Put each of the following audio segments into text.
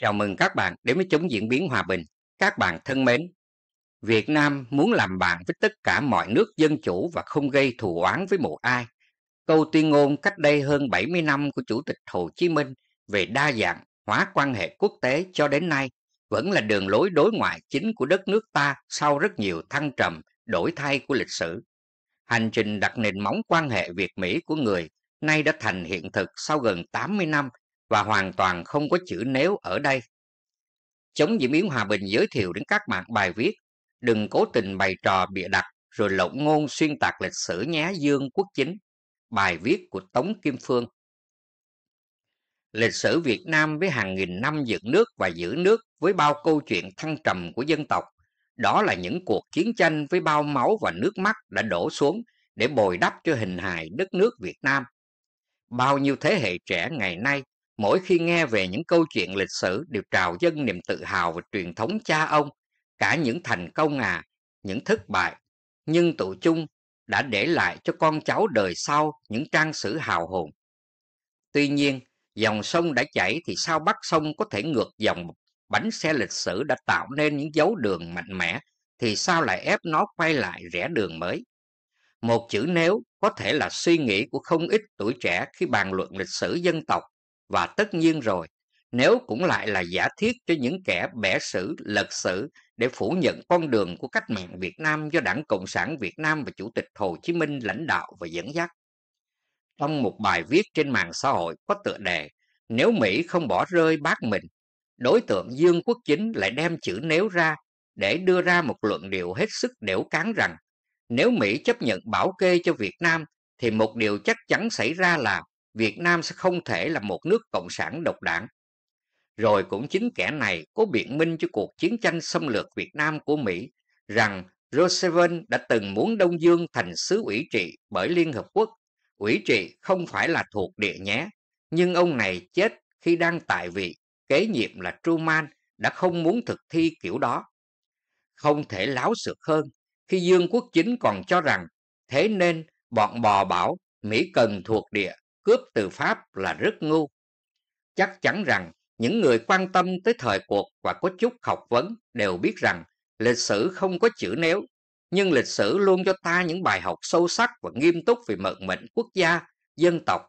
Chào mừng các bạn đến với chống diễn biến hòa bình. Các bạn thân mến, Việt Nam muốn làm bạn với tất cả mọi nước dân chủ và không gây thù oán với một ai. Câu tuyên ngôn cách đây hơn 70 năm của Chủ tịch Hồ Chí Minh về đa dạng hóa quan hệ quốc tế cho đến nay vẫn là đường lối đối ngoại chính của đất nước ta sau rất nhiều thăng trầm, đổi thay của lịch sử. Hành trình đặt nền móng quan hệ Việt-Mỹ của người nay đã thành hiện thực sau gần 80 năm và hoàn toàn không có chữ nếu ở đây. Chống diễn biến hòa bình giới thiệu đến các bạn bài viết, đừng cố tình bày trò bịa đặt rồi lộn ngôn xuyên tạc lịch sử nhá dương quốc chính, bài viết của Tống Kim Phương. Lịch sử Việt Nam với hàng nghìn năm dựng nước và giữ nước với bao câu chuyện thăng trầm của dân tộc, đó là những cuộc chiến tranh với bao máu và nước mắt đã đổ xuống để bồi đắp cho hình hài đất nước Việt Nam. Bao nhiêu thế hệ trẻ ngày nay mỗi khi nghe về những câu chuyện lịch sử đều trào dân niềm tự hào về truyền thống cha ông, cả những thành công à, những thất bại, nhưng tụ chung đã để lại cho con cháu đời sau những trang sử hào hùng. Tuy nhiên, dòng sông đã chảy thì sao bắt sông có thể ngược dòng bánh xe lịch sử đã tạo nên những dấu đường mạnh mẽ thì sao lại ép nó quay lại rẽ đường mới? Một chữ nếu có thể là suy nghĩ của không ít tuổi trẻ khi bàn luận lịch sử dân tộc và tất nhiên rồi, nếu cũng lại là giả thiết cho những kẻ bẻ sử, lật sử để phủ nhận con đường của cách mạng Việt Nam do Đảng Cộng sản Việt Nam và Chủ tịch Hồ Chí Minh lãnh đạo và dẫn dắt. Trong một bài viết trên mạng xã hội có tựa đề Nếu Mỹ không bỏ rơi bác mình, đối tượng Dương Quốc Chính lại đem chữ nếu ra để đưa ra một luận điệu hết sức đểu cán rằng nếu Mỹ chấp nhận bảo kê cho Việt Nam thì một điều chắc chắn xảy ra là Việt Nam sẽ không thể là một nước cộng sản độc đảng. Rồi cũng chính kẻ này có biện minh cho cuộc chiến tranh xâm lược Việt Nam của Mỹ rằng Roosevelt đã từng muốn Đông Dương thành xứ ủy trị bởi Liên Hợp Quốc. Ủy trị không phải là thuộc địa nhé, nhưng ông này chết khi đang tại vị, kế nhiệm là Truman đã không muốn thực thi kiểu đó. Không thể láo xược hơn khi Dương Quốc Chính còn cho rằng thế nên bọn bò bảo Mỹ cần thuộc địa cướp từ Pháp là rất ngu. Chắc chắn rằng những người quan tâm tới thời cuộc và có chút học vấn đều biết rằng lịch sử không có chữ nếu, nhưng lịch sử luôn cho ta những bài học sâu sắc và nghiêm túc về mận mệnh quốc gia, dân tộc.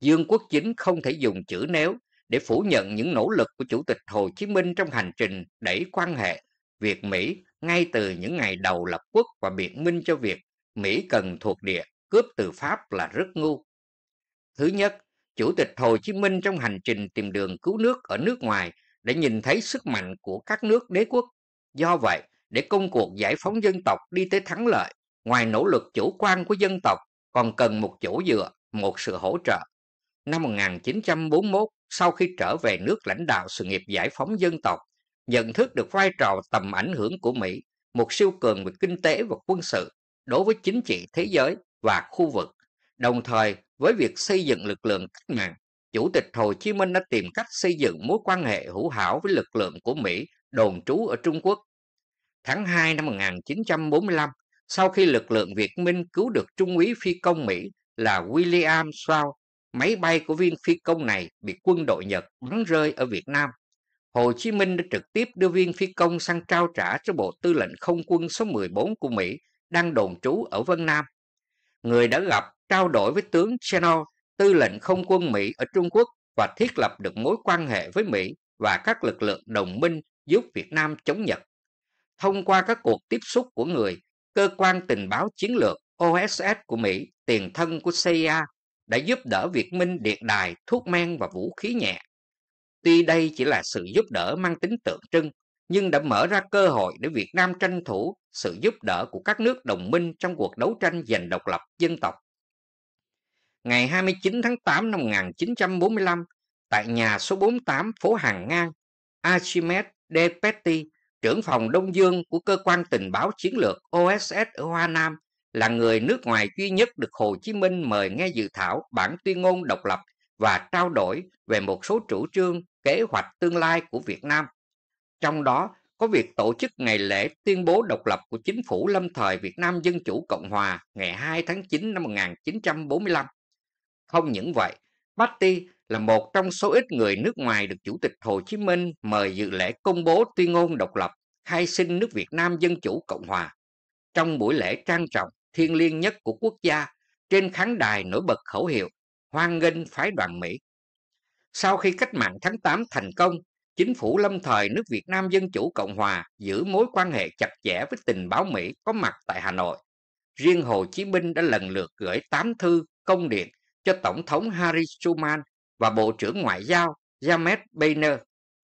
Dương Quốc Chính không thể dùng chữ nếu để phủ nhận những nỗ lực của Chủ tịch Hồ Chí Minh trong hành trình đẩy quan hệ Việt Mỹ ngay từ những ngày đầu lập quốc và biện minh cho việc Mỹ cần thuộc địa cướp từ Pháp là rất ngu. Thứ nhất, Chủ tịch Hồ Chí Minh trong hành trình tìm đường cứu nước ở nước ngoài đã nhìn thấy sức mạnh của các nước đế quốc. Do vậy, để công cuộc giải phóng dân tộc đi tới thắng lợi, ngoài nỗ lực chủ quan của dân tộc còn cần một chỗ dựa, một sự hỗ trợ. Năm 1941, sau khi trở về nước lãnh đạo sự nghiệp giải phóng dân tộc, nhận thức được vai trò tầm ảnh hưởng của Mỹ, một siêu cường về kinh tế và quân sự đối với chính trị thế giới và khu vực, đồng thời với việc xây dựng lực lượng cách mạng, Chủ tịch Hồ Chí Minh đã tìm cách xây dựng mối quan hệ hữu hảo với lực lượng của Mỹ đồn trú ở Trung Quốc. Tháng 2 năm 1945, sau khi lực lượng Việt Minh cứu được Trung úy phi công Mỹ là William Shaw, máy bay của viên phi công này bị quân đội Nhật bắn rơi ở Việt Nam. Hồ Chí Minh đã trực tiếp đưa viên phi công sang trao trả cho Bộ Tư lệnh Không quân số 14 của Mỹ đang đồn trú ở Vân Nam. Người đã gặp trao đổi với tướng Chenol, tư lệnh không quân Mỹ ở Trung Quốc và thiết lập được mối quan hệ với Mỹ và các lực lượng đồng minh giúp Việt Nam chống Nhật. Thông qua các cuộc tiếp xúc của người, cơ quan tình báo chiến lược OSS của Mỹ, tiền thân của CIA, đã giúp đỡ Việt Minh điện đài, thuốc men và vũ khí nhẹ. Tuy đây chỉ là sự giúp đỡ mang tính tượng trưng, nhưng đã mở ra cơ hội để Việt Nam tranh thủ sự giúp đỡ của các nước đồng minh trong cuộc đấu tranh giành độc lập dân tộc ngày 29 tháng 8 năm 1945 tại nhà số 48 phố Hàng Ngang, Archimedes De Petty, trưởng phòng Đông Dương của cơ quan tình báo chiến lược OSS ở Hoa Nam, là người nước ngoài duy nhất được Hồ Chí Minh mời nghe dự thảo bản tuyên ngôn độc lập và trao đổi về một số chủ trương kế hoạch tương lai của Việt Nam. Trong đó có việc tổ chức ngày lễ tuyên bố độc lập của chính phủ lâm thời Việt Nam Dân Chủ Cộng Hòa ngày 2 tháng 9 năm 1945. Không những vậy, Patti là một trong số ít người nước ngoài được Chủ tịch Hồ Chí Minh mời dự lễ công bố tuyên ngôn độc lập, khai sinh nước Việt Nam Dân Chủ Cộng Hòa. Trong buổi lễ trang trọng, thiêng liêng nhất của quốc gia, trên khán đài nổi bật khẩu hiệu hoan nghênh phái đoàn Mỹ. Sau khi cách mạng tháng 8 thành công, chính phủ lâm thời nước Việt Nam Dân Chủ Cộng Hòa giữ mối quan hệ chặt chẽ với tình báo Mỹ có mặt tại Hà Nội. Riêng Hồ Chí Minh đã lần lượt gửi 8 thư, công điện cho Tổng thống Harry Truman và Bộ trưởng Ngoại giao James Boehner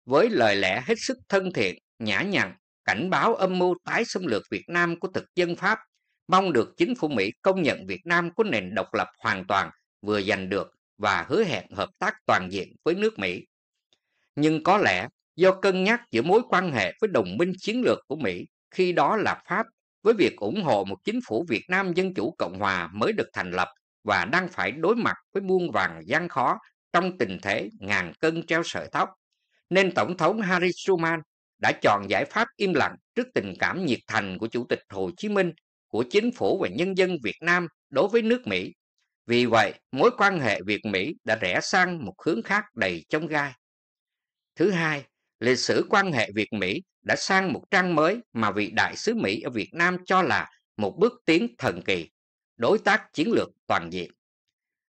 với lời lẽ hết sức thân thiện, nhã nhặn, cảnh báo âm mưu tái xâm lược Việt Nam của thực dân Pháp, mong được chính phủ Mỹ công nhận Việt Nam có nền độc lập hoàn toàn vừa giành được và hứa hẹn hợp tác toàn diện với nước Mỹ. Nhưng có lẽ do cân nhắc giữa mối quan hệ với đồng minh chiến lược của Mỹ khi đó là Pháp với việc ủng hộ một chính phủ Việt Nam Dân Chủ Cộng Hòa mới được thành lập và đang phải đối mặt với muôn vàng gian khó trong tình thế ngàn cân treo sợi tóc. Nên Tổng thống Harry Truman đã chọn giải pháp im lặng trước tình cảm nhiệt thành của Chủ tịch Hồ Chí Minh, của chính phủ và nhân dân Việt Nam đối với nước Mỹ. Vì vậy, mối quan hệ Việt-Mỹ đã rẽ sang một hướng khác đầy chông gai. Thứ hai, lịch sử quan hệ Việt-Mỹ đã sang một trang mới mà vị đại sứ Mỹ ở Việt Nam cho là một bước tiến thần kỳ đối tác chiến lược toàn diện.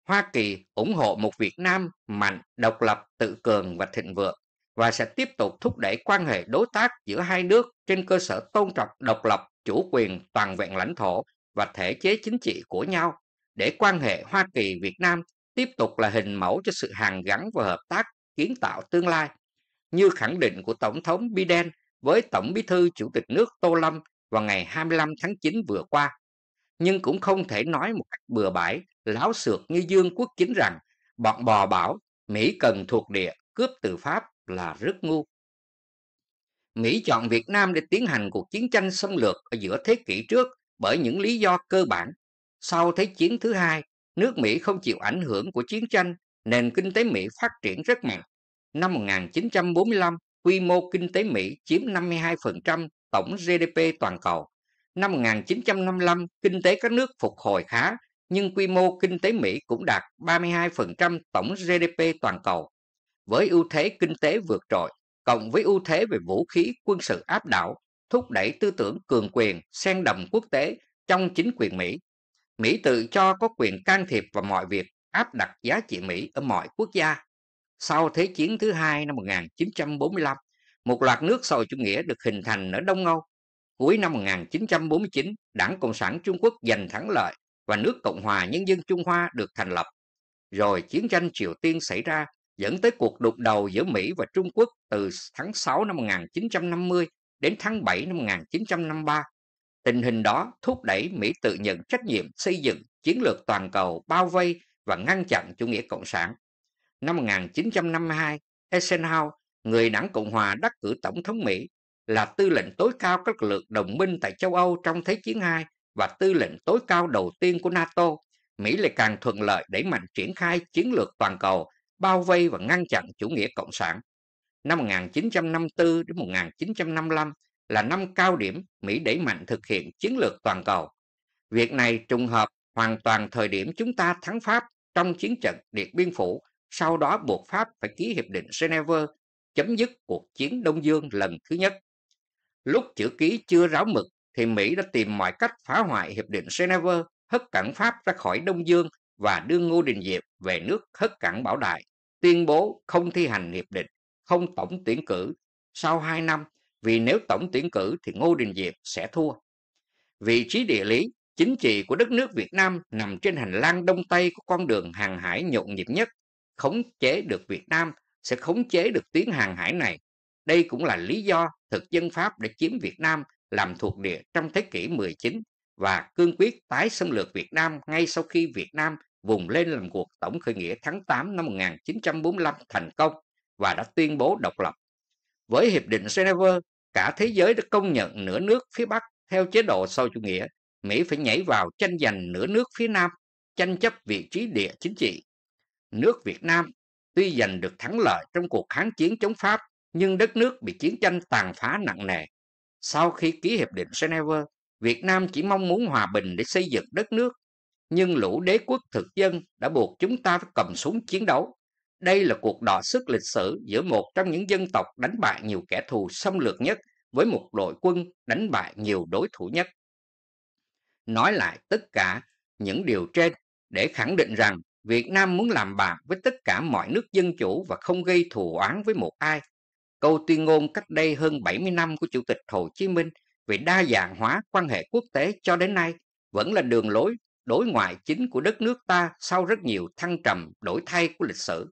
Hoa Kỳ ủng hộ một Việt Nam mạnh, độc lập, tự cường và thịnh vượng và sẽ tiếp tục thúc đẩy quan hệ đối tác giữa hai nước trên cơ sở tôn trọng độc lập, chủ quyền, toàn vẹn lãnh thổ và thể chế chính trị của nhau để quan hệ Hoa Kỳ Việt Nam tiếp tục là hình mẫu cho sự hàn gắn và hợp tác kiến tạo tương lai. Như khẳng định của Tổng thống Biden với Tổng Bí thư Chủ tịch nước Tô Lâm vào ngày 25 tháng 9 vừa qua, nhưng cũng không thể nói một cách bừa bãi, láo xược như Dương Quốc Chính rằng bọn bò bảo Mỹ cần thuộc địa, cướp từ Pháp là rất ngu. Mỹ chọn Việt Nam để tiến hành cuộc chiến tranh xâm lược ở giữa thế kỷ trước bởi những lý do cơ bản. Sau Thế chiến thứ hai, nước Mỹ không chịu ảnh hưởng của chiến tranh, nền kinh tế Mỹ phát triển rất mạnh. Năm 1945, quy mô kinh tế Mỹ chiếm 52% tổng GDP toàn cầu. Năm 1955, kinh tế các nước phục hồi khá, nhưng quy mô kinh tế Mỹ cũng đạt 32% tổng GDP toàn cầu. Với ưu thế kinh tế vượt trội, cộng với ưu thế về vũ khí quân sự áp đảo, thúc đẩy tư tưởng cường quyền, sen đầm quốc tế trong chính quyền Mỹ. Mỹ tự cho có quyền can thiệp vào mọi việc, áp đặt giá trị Mỹ ở mọi quốc gia. Sau Thế chiến thứ hai năm 1945, một loạt nước sầu chủ nghĩa được hình thành ở Đông Âu cuối năm 1949, Đảng Cộng sản Trung Quốc giành thắng lợi và nước Cộng hòa Nhân dân Trung Hoa được thành lập. Rồi chiến tranh Triều Tiên xảy ra, dẫn tới cuộc đụng đầu giữa Mỹ và Trung Quốc từ tháng 6 năm 1950 đến tháng 7 năm 1953. Tình hình đó thúc đẩy Mỹ tự nhận trách nhiệm xây dựng chiến lược toàn cầu bao vây và ngăn chặn chủ nghĩa cộng sản. Năm 1952, Eisenhower, người đảng Cộng hòa đắc cử Tổng thống Mỹ, là tư lệnh tối cao các lực đồng minh tại châu Âu trong Thế chiến II và tư lệnh tối cao đầu tiên của NATO, Mỹ lại càng thuận lợi đẩy mạnh triển khai chiến lược toàn cầu, bao vây và ngăn chặn chủ nghĩa cộng sản. Năm 1954 đến 1955 là năm cao điểm Mỹ đẩy mạnh thực hiện chiến lược toàn cầu. Việc này trùng hợp hoàn toàn thời điểm chúng ta thắng Pháp trong chiến trận Điện Biên Phủ, sau đó buộc Pháp phải ký Hiệp định Geneva chấm dứt cuộc chiến Đông Dương lần thứ nhất. Lúc chữ ký chưa ráo mực thì Mỹ đã tìm mọi cách phá hoại Hiệp định Geneva, hất cảng Pháp ra khỏi Đông Dương và đưa Ngô Đình Diệp về nước hất cảng Bảo Đại, tuyên bố không thi hành hiệp định, không tổng tuyển cử sau 2 năm vì nếu tổng tuyển cử thì Ngô Đình Diệp sẽ thua. Vị trí địa lý, chính trị của đất nước Việt Nam nằm trên hành lang đông tây của con đường hàng hải nhộn nhịp nhất, khống chế được Việt Nam sẽ khống chế được tuyến hàng hải này. Đây cũng là lý do thực dân Pháp đã chiếm Việt Nam làm thuộc địa trong thế kỷ 19 và cương quyết tái xâm lược Việt Nam ngay sau khi Việt Nam vùng lên làm cuộc tổng khởi nghĩa tháng 8 năm 1945 thành công và đã tuyên bố độc lập. Với Hiệp định Geneva, cả thế giới đã công nhận nửa nước phía Bắc theo chế độ sau chủ nghĩa, Mỹ phải nhảy vào tranh giành nửa nước phía Nam, tranh chấp vị trí địa chính trị. Nước Việt Nam tuy giành được thắng lợi trong cuộc kháng chiến chống Pháp, nhưng đất nước bị chiến tranh tàn phá nặng nề. Sau khi ký hiệp định Geneva, Việt Nam chỉ mong muốn hòa bình để xây dựng đất nước, nhưng lũ đế quốc thực dân đã buộc chúng ta phải cầm súng chiến đấu. Đây là cuộc đọ sức lịch sử giữa một trong những dân tộc đánh bại nhiều kẻ thù xâm lược nhất với một đội quân đánh bại nhiều đối thủ nhất. Nói lại tất cả những điều trên để khẳng định rằng Việt Nam muốn làm bạn với tất cả mọi nước dân chủ và không gây thù oán với một ai câu tuyên ngôn cách đây hơn 70 năm của Chủ tịch Hồ Chí Minh về đa dạng hóa quan hệ quốc tế cho đến nay vẫn là đường lối đối ngoại chính của đất nước ta sau rất nhiều thăng trầm đổi thay của lịch sử.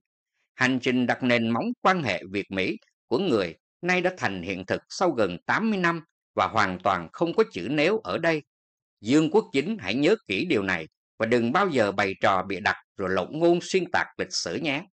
Hành trình đặt nền móng quan hệ Việt-Mỹ của người nay đã thành hiện thực sau gần 80 năm và hoàn toàn không có chữ nếu ở đây. Dương Quốc Chính hãy nhớ kỹ điều này và đừng bao giờ bày trò bị đặt rồi lộng ngôn xuyên tạc lịch sử nhé.